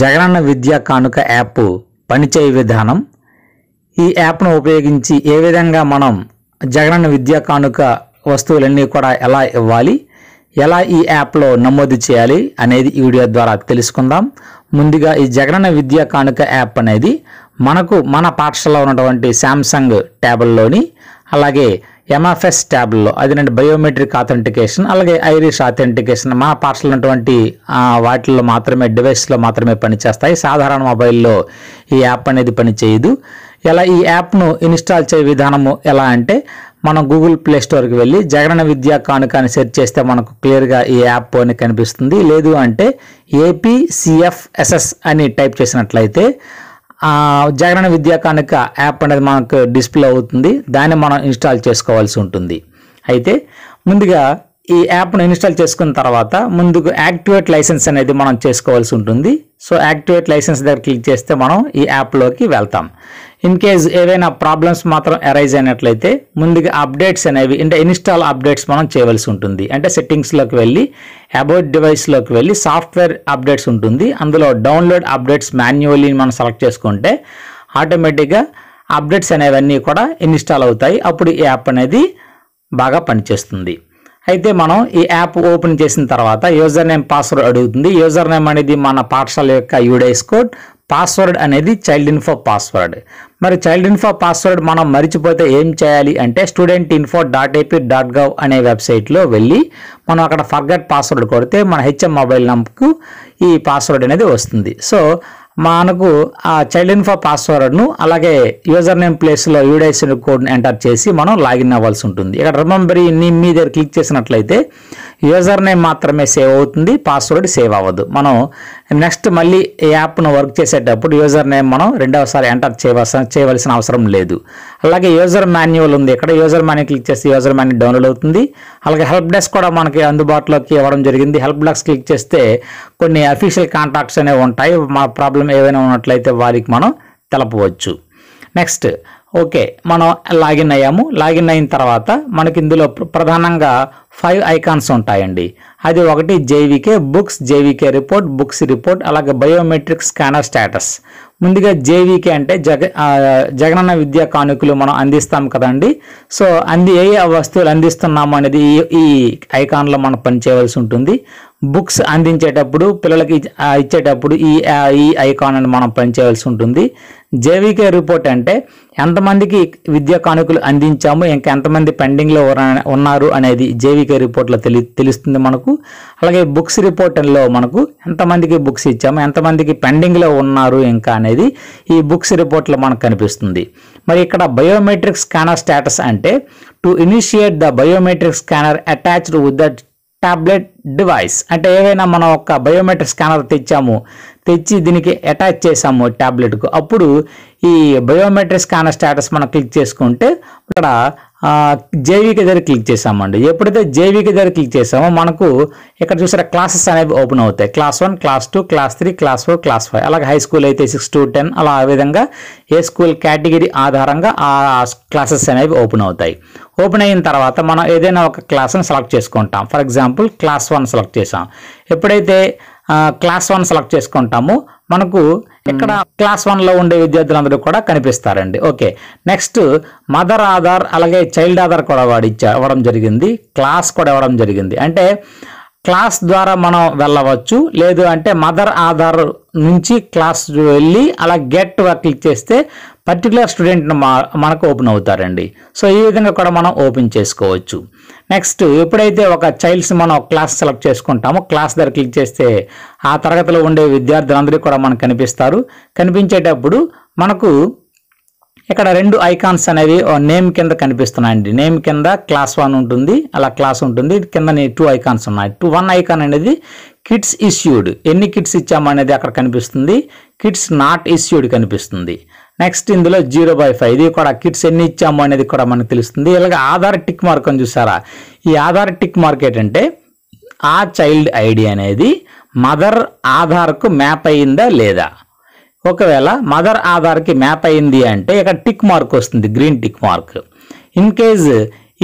జగనన్న విద్యా కానుక యాప్ పనిచేయ విధానం ఈ యాప్ను ఉపయోగించి ఏ విధంగా మనం జగనన్న విద్యా కానుక వస్తువులన్నీ కూడా ఎలా ఇవ్వాలి ఎలా ఈ యాప్లో నమోదు చేయాలి అనేది ఈ వీడియో ద్వారా తెలుసుకుందాం ముందుగా ఈ జగనన్న విద్యా కానుక యాప్ అనేది మనకు మన పాఠశాలలో ఉన్నటువంటి శాంసంగ్ ట్యాబ్లోని అలాగే ఎంఎఫ్ఎస్ ట్యాబ్లో అదేనండి బయోమెట్రిక్ ఆథెంటికేషన్ అలాగే ఐరిష్ ఆథెంటికేషన్ మా పార్సల్ ఉన్నటువంటి వాటిల్లో మాత్రమే డివైస్లో మాత్రమే పనిచేస్తాయి సాధారణ మొబైల్లో ఈ యాప్ అనేది పనిచేయదు ఎలా ఈ యాప్ను ఇన్స్టాల్ చేయ విధానము ఎలా అంటే మనం గూగుల్ ప్లే స్టోర్కి వెళ్ళి జగన విద్యా కానుక అని సెర్చ్ చేస్తే మనకు క్లియర్గా ఈ యాప్ అని కనిపిస్తుంది లేదు అంటే ఏపీసీఎఫ్ఎస్ఎస్ అని టైప్ చేసినట్లయితే జగనన్న విద్యా కనుక యాప్ అనేది మనకు డిస్ప్లే అవుతుంది దాన్ని మనం ఇన్స్టాల్ చేసుకోవాల్సి ఉంటుంది అయితే ముందుగా ఈ యాప్ను ఇన్స్టాల్ చేసుకున్న తర్వాత ముందుకు యాక్టివేట్ లైసెన్స్ అనేది మనం చేసుకోవాల్సి ఉంటుంది సో యాక్టివేట్ లైసెన్స్ దగ్గర క్లిక్ చేస్తే మనం ఈ యాప్లోకి వెళ్తాం ఇన్ కేస్ ఏవైనా ప్రాబ్లమ్స్ మాత్రం అరైజ్ అయినట్లయితే ముందుగా అప్డేట్స్ అనేవి అంటే ఇన్స్టాల్ అప్డేట్స్ మనం చేయవలసి ఉంటుంది అంటే సెట్టింగ్స్లోకి వెళ్ళి అబౌట్ డివైస్లోకి వెళ్ళి సాఫ్ట్వేర్ అప్డేట్స్ ఉంటుంది అందులో డౌన్లోడ్ అప్డేట్స్ మాన్యువల్లీ మనం సెలెక్ట్ చేసుకుంటే ఆటోమేటిక్గా అప్డేట్స్ అనేవన్నీ కూడా ఇన్స్టాల్ అవుతాయి అప్పుడు ఈ యాప్ అనేది బాగా పనిచేస్తుంది అయితే మనం ఈ యాప్ ఓపెన్ చేసిన తర్వాత యూజర్ నేమ్ పాస్వర్డ్ అడుగుతుంది యూజర్ నేమ్ అనేది మన పాఠశాల యొక్క యూడైస్ కోడ్ పాస్వర్డ్ అనేది చైల్డ్ ఇన్ఫో పాస్వర్డ్ మరి చైల్డ్ ఇన్ఫో పాస్వర్డ్ మనం మరిచిపోతే ఏం చేయాలి అంటే student info dot AP dot gov అనే వెబ్సైట్లో వెళ్ళి మనం అక్కడ ఫర్గట్ పాస్వర్డ్ కొడితే మన హెచ్ఎం మొబైల్ నంబర్కు ఈ పాస్వర్డ్ అనేది వస్తుంది సో మనకు ఆ చైల్డ్ ఇన్ఫో పాస్వర్డ్ను అలాగే యూజర్ నేమ్ ప్లేస్లో యూడైసన్ కోడ్ని ఎంటర్ చేసి మనం లాగిన్ అవ్వాల్సి ఉంటుంది ఇక్కడ రిమంబర్ నీ మీ దగ్గర క్లిక్ చేసినట్లయితే యూజర్ నేమ్ మాత్రమే సేవ్ అవుతుంది పాస్వర్డ్ సేవ్ అవ్వదు మనం నెక్స్ట్ మళ్ళీ ఈ యాప్ను వర్క్ చేసేటప్పుడు యూజర్ నేమ్ మనం రెండవసారి ఎంటర్ చేయవలసిన చేయవలసిన అవసరం లేదు అలాగే యూజర్ మాన్యువల్ ఉంది ఇక్కడ యూజర్ మాన్యువల్ క్లిక్ చేస్తే యూజర్ మాన్యువల్ డౌన్లోడ్ అవుతుంది అలాగే హెల్ప్ డెస్క్ కూడా మనకి అందుబాటులోకి ఇవ్వడం జరిగింది హెల్ప్ డెస్క్ క్లిక్ చేస్తే కొన్ని అఫీషియల్ కాంటాక్ట్స్ అనేవి ఉంటాయి మా ప్రాబ్లం ఏవైనా ఉన్నట్లయితే వారికి మనం తెలపవచ్చు నెక్స్ట్ ఓకే మనం లాగిన్ అయ్యాము లాగిన్ అయిన తర్వాత మనకి ఇందులో ప్రధానంగా ఫైవ్ ఐకాన్స్ ఉంటాయండి అది ఒకటి JVK books JVK report books report అలాగే బయోమెట్రిక్ స్కానర్ స్టేటస్ ముందుగా జేవికే అంటే జగ జగనన్న విద్యా కానుకలు మనం అందిస్తాం కదండి సో అంది ఏ వస్తువులు అందిస్తున్నాము అనేది ఈ ఐకాన్లో మనం పనిచేయవలసి ఉంటుంది బుక్స్ అందించేటప్పుడు పిల్లలకి ఇచ్చేటప్పుడు ఈ ఈ ఐకాన్ అని మనం పనిచేయవలసి ఉంటుంది జేవికే రిపోర్ట్ అంటే ఎంతమందికి విద్యా కానుకలు అందించాము ఇంకా ఎంతమంది పెండింగ్లో ఉన్నారు అనేది జేవికే జీకే రిపోర్ట్లో తెలి తెలుస్తుంది మనకు అలాగే బుక్స్ రిపోర్ట్లో మనకు ఎంతమందికి బుక్స్ ఇచ్చాము ఎంతమందికి పెండింగ్లో ఉన్నారు ఇంకా అనేది ఈ బుక్స్ రిపోర్ట్లో మనకు కనిపిస్తుంది మరి ఇక్కడ బయోమెట్రిక్ స్కానర్ స్టేటస్ అంటే to initiate the biometric scanner attached with the tablet device అంటే ఏదైనా మనం ఒక బయోమెట్రిక్ స్కానర్ తెచ్చాము తెచ్చి దీనికి అటాచ్ చేసాము ట్యాబ్లెట్కు అప్పుడు ఈ బయోమెట్రిక్ స్కానర్ స్టేటస్ మనం క్లిక్ చేసుకుంటే ఇక్కడ జేవికి దగ్గర క్లిక్ చేసామండి ఎప్పుడైతే జేవికి దగ్గర క్లిక్ చేసామో మనకు ఇక్కడ చూసారా క్లాసెస్ అనేవి ఓపెన్ అవుతాయి class one class two class three class four class five అలాగే హై స్కూల్ అయితే సిక్స్ టు టెన్ అలా ఆ విధంగా ఏ స్కూల్ కేటగిరీ ఆధారంగా ఆ క్లాసెస్ అనేవి ఓపెన్ అవుతాయి ఓపెన్ అయిన తర్వాత మనం ఏదైనా ఒక క్లాస్ని సెలెక్ట్ చేసుకుంటాం for example class one one select చేసాం ఎప్పుడైతే క్లాస్ వన్ సెలెక్ట్ చేసుకుంటామో మనకు ఇక్కడ క్లాస్ వన్లో ఉండే విద్యార్థులందరూ కూడా కనిపిస్తారండి ఓకే నెక్స్ట్ మదర్ ఆధార్ అలాగే చైల్డ్ ఆధార్ కూడా వాడి ఇవ్వడం జరిగింది క్లాస్ కూడా ఇవ్వడం జరిగింది అంటే క్లాస్ ద్వారా మనం వెళ్ళవచ్చు లేదు అంటే మదర్ ఆధార్ నుంచి క్లాస్ వెళ్ళి అలా గెట్ క్లిక్ చేస్తే పర్టికులర్ స్టూడెంట్ని మా మనకు ఓపెన్ అవుతారండి సో ఈ విధంగా కూడా మనం ఓపెన్ చేసుకోవచ్చు నెక్స్ట్ ఎప్పుడైతే ఒక చైల్డ్స్ మనం క్లాస్ సెలెక్ట్ చేసుకుంటామో క్లాస్ దగ్గర క్లిక్ చేస్తే ఆ తరగతిలో ఉండే విద్యార్థులందరూ కూడా మనకు కనిపిస్తారు కనిపించేటప్పుడు మనకు ఇక్కడ రెండు ఐకాన్స్ అనేవి నేమ్ కింద కనిపిస్తున్నాయండి నేమ్ కింద క్లాస్ వన్ ఉంటుంది అలా క్లాస్ ఉంటుంది కింద టూ ఐకాన్స్ ఉన్నాయి టూ వన్ ఐకాన్ అనేది కిట్స్ ఇష్యూడ్ ఎన్ని కిట్స్ ఇచ్చామనేది అక్కడ కనిపిస్తుంది కిట్స్ నాట్ ఇష్యూడ్ కనిపిస్తుంది నెక్స్ట్ ఇందులో జీరో బై ఫైవ్ ఇది కూడా కిట్స్ ఎన్ని ఇచ్చాము అనేది కూడా మనకు తెలుస్తుంది ఇలాగ ఆధార్ టిక్ మార్క్ అని చూసారా ఈ ఆధార్ టిక్ మార్క్ ఏంటంటే ఆ చైల్డ్ ఐడి అనేది మదర్ ఆధార్కు మ్యాప్ అయ్యిందా లేదా ఒకవేళ మదర్ ఆధార్కి మ్యాప్ అయ్యింది అంటే ఇక్కడ టిక్ మార్క్ వస్తుంది green tick mark in case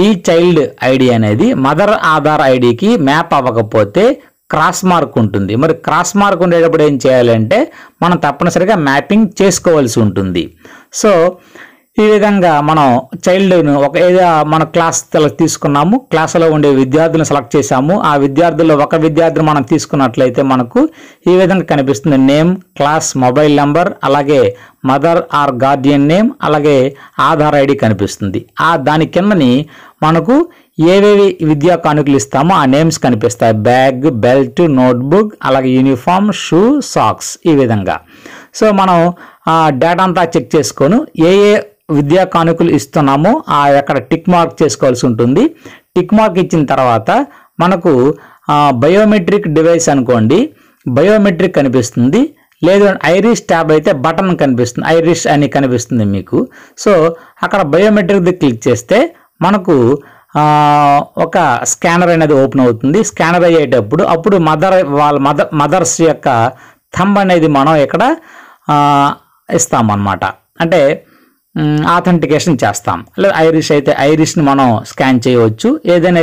ఈ చైల్డ్ ఐడి అనేది మదర్ ఆధార్ ఐడికి మ్యాప్ అవ్వకపోతే క్రాస్ మార్క్ ఉంటుంది మరి క్రాస్ మార్క్ ఉండేటప్పుడు ఏం చేయాలంటే మనం తప్పనిసరిగా మ్యాపింగ్ చేసుకోవాల్సి ఉంటుంది సో ఈ విధంగా మనం చైల్డ్ను ఒక ఏదో మన క్లాస్ తీసుకున్నాము క్లాసులో ఉండే విద్యార్థులను సెలెక్ట్ చేశాము ఆ విద్యార్థుల్లో ఒక విద్యార్థిని మనం తీసుకున్నట్లయితే మనకు ఈ విధంగా కనిపిస్తుంది నేమ్ క్లాస్ మొబైల్ నెంబర్ అలాగే మదర్ ఆర్ గార్డియన్ నేమ్ అలాగే ఆధార్ ఐడి కనిపిస్తుంది ఆ దాని కిందని మనకు ఏవేవి విద్యా కానుకలు ఇస్తామో ఆ నేమ్స్ కనిపిస్తాయి బ్యాగ్ బెల్ట్ నోట్బుక్ అలాగే యూనిఫామ్ షూ సాక్స్ ఈ విధంగా సో మనం డేటా అంతా చెక్ చేసుకొని ఏ ఏ విద్యా కానుకలు ఇస్తున్నామో ఆ అక్కడ టిక్ మార్క్ చేసుకోవాల్సి ఉంటుంది టిక్ మార్క్ ఇచ్చిన తర్వాత మనకు బయోమెట్రిక్ డివైస్ అనుకోండి బయోమెట్రిక్ కనిపిస్తుంది లేదు ఐరిష్ ట్యాబ్ అయితే బటన్ కనిపిస్తుంది ఐరిష్ అని కనిపిస్తుంది మీకు సో అక్కడ బయోమెట్రిక్ది క్లిక్ చేస్తే మనకు ఒక స్కానర్ అనేది ఓపెన్ అవుతుంది స్కానర్ అయ్యేటప్పుడు అప్పుడు మదర్ వాళ్ళ మదర్ మదర్స్ యొక్క థంబ్ అనేది మనం ఇక్కడ ఇస్తామన్నమాట అంటే ఆథెంటికేషన్ చేస్తాం లేదా ఐరిష్ అయితే ఐరిష్ని మనం స్కాన్ చేయవచ్చు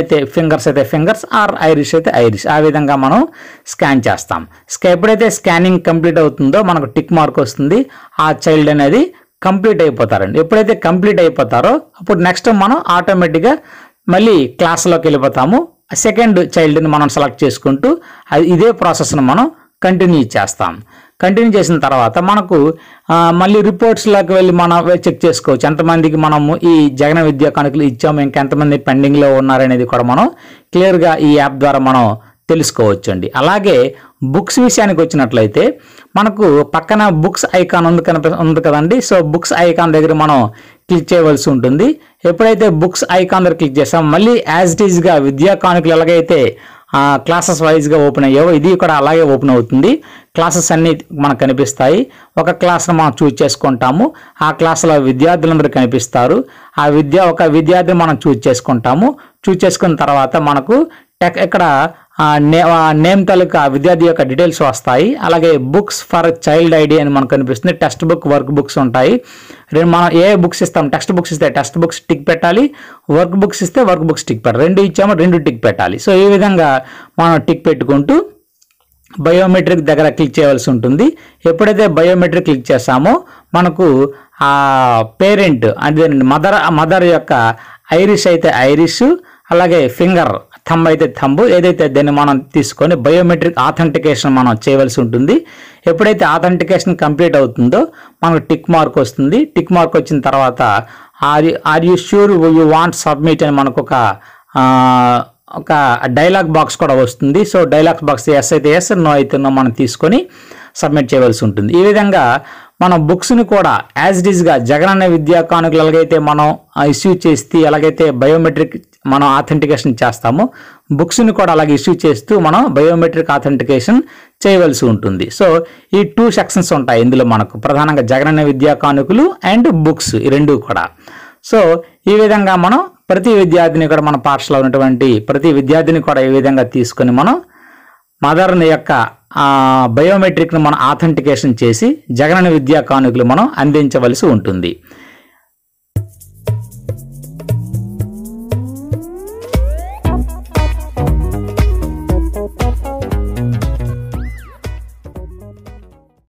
అయితే ఫింగర్స్ అయితే ఫింగర్స్ ఆర్ ఐరిష్ అయితే ఐరిష్ ఆ విధంగా మనం స్కాన్ చేస్తాం ఎప్పుడైతే స్కానింగ్ కంప్లీట్ అవుతుందో మనకు టిక్ మార్క్ వస్తుంది ఆ చైల్డ్ అనేది కంప్లీట్ అయిపోతారండి ఎప్పుడైతే కంప్లీట్ అయిపోతారో అప్పుడు నెక్స్ట్ మనం ఆటోమేటిక్గా మళ్ళీ క్లాస్లోకి వెళ్ళిపోతాము సెకండ్ చైల్డ్ని మనం సెలెక్ట్ చేసుకుంటూ అది ఇదే ప్రాసెస్ను మనం కంటిన్యూ చేస్తాం కంటిన్యూ చేసిన తర్వాత మనకు మళ్ళీ రిపోర్ట్స్లోకి వెళ్ళి మనం చెక్ చేసుకోవచ్చు ఎంతమందికి మనము ఈ జగన విద్యా కణుకులు ఇచ్చాము ఇంకెంతమంది పెండింగ్లో ఉన్నారనేది కూడా మనం క్లియర్గా ఈ యాప్ ద్వారా మనం తెలుసుకోవచ్చు అండి అలాగే బుక్స్ విషయానికి వచ్చినట్లయితే మనకు పక్కన బుక్స్ ఐకాన్ ఉంది కనిపి ఉంది కదండి సో బుక్స్ ఐకాన్ దగ్గర మనం క్లిక్ చేయవలసి ఉంటుంది ఎప్పుడైతే బుక్స్ ఐకాన్ దగ్గర క్లిక్ చేస్తాం మళ్ళీ యాజ్ ఇట్ ఈజ్గా విద్యా కానుకలు ఎలాగైతే క్లాసెస్ వైజ్గా ఓపెన్ అయ్యావో ఇది కూడా అలాగే ఓపెన్ అవుతుంది క్లాసెస్ అన్నీ మనకు కనిపిస్తాయి ఒక క్లాస్ను మనం చూజ్ చేసుకుంటాము ఆ క్లాస్లో విద్యార్థులందరూ కనిపిస్తారు ఆ విద్య ఒక విద్యార్థి మనం చూజ్ చేసుకుంటాము చూజ్ చేసుకున్న తర్వాత మనకు టెక్ ఇక్కడ నేమ్ తాలూకా విద్యార్థి యొక్క డీటెయిల్స్ వస్తాయి అలాగే బుక్స్ ఫర్ చైల్డ్ ఐడి అని మనకు కనిపిస్తుంది టెక్స్ట్ బుక్ వర్క్ బుక్స్ ఉంటాయి రెండు మనం ఏ బుక్స్ ఇస్తాం టెక్స్ట్ బుక్స్ ఇస్తే టెక్స్ట్ బుక్స్ టిక్ పెట్టాలి వర్క్ బుక్స్ ఇస్తే వర్క్ బుక్స్ టిక్ పెట్టాలి రెండు ఇచ్చామో రెండు టిక్ పెట్టాలి సో ఈ విధంగా మనం టిక్ పెట్టుకుంటూ బయోమెట్రిక్ దగ్గర క్లిక్ చేయవలసి ఉంటుంది ఎప్పుడైతే బయోమెట్రిక్ క్లిక్ చేస్తామో మనకు ఆ పేరెంట్ అంటే మదర్ మదర్ యొక్క ఐరిస్ అయితే ఐరిస్ అలాగే ఫింగర్ థంబ్ అయితే థంబ్ ఏదైతే దాన్ని మనం తీసుకొని బయోమెట్రిక్ ఆథెంటికేషన్ మనం చేయవలసి ఉంటుంది ఎప్పుడైతే ఆథెంటికేషన్ కంప్లీట్ అవుతుందో మనకు టిక్ మార్క్ వస్తుంది టిక్ మార్క్ వచ్చిన తర్వాత are are you sure you want submit అని మనకు ఒక ఒక డైలాగ్ బాక్స్ కూడా వస్తుంది సో డైలాగ్ బాక్స్ ఎస్ అయితే ఎస్ నో అయితే నో మనం తీసుకొని సబ్మిట్ చేయవలసి ఉంటుంది ఈ విధంగా మనం బుక్స్ని కూడా యాజ్ ఇట్ ఈస్గా జగనన్న విద్యా కానుకలు ఎలాగైతే మనం ఇష్యూ చేస్తే ఎలాగైతే బయోమెట్రిక్ మనం ఆథెంటికేషన్ చేస్తాము బుక్స్ని కూడా అలాగే ఇష్యూ చేస్తూ మనం బయోమెట్రిక్ ఆథెంటికేషన్ చేయవలసి ఉంటుంది సో ఈ టూ సెక్షన్స్ ఉంటాయి ఇందులో మనకు ప్రధానంగా జగనన్న విద్యా కానుకలు అండ్ బుక్స్ ఈ రెండు కూడా సో ఈ విధంగా మనం ప్రతి విద్యార్థిని కూడా మన పాఠశాల ఉన్నటువంటి ప్రతి విద్యార్థిని కూడా ఈ విధంగా తీసుకొని మనం మదర్ని యొక్క బయోమెట్రిక్ను మనం ఆథెంటికేషన్ చేసి జగనన్న విద్యా కానుకలు మనం అందించవలసి ఉంటుంది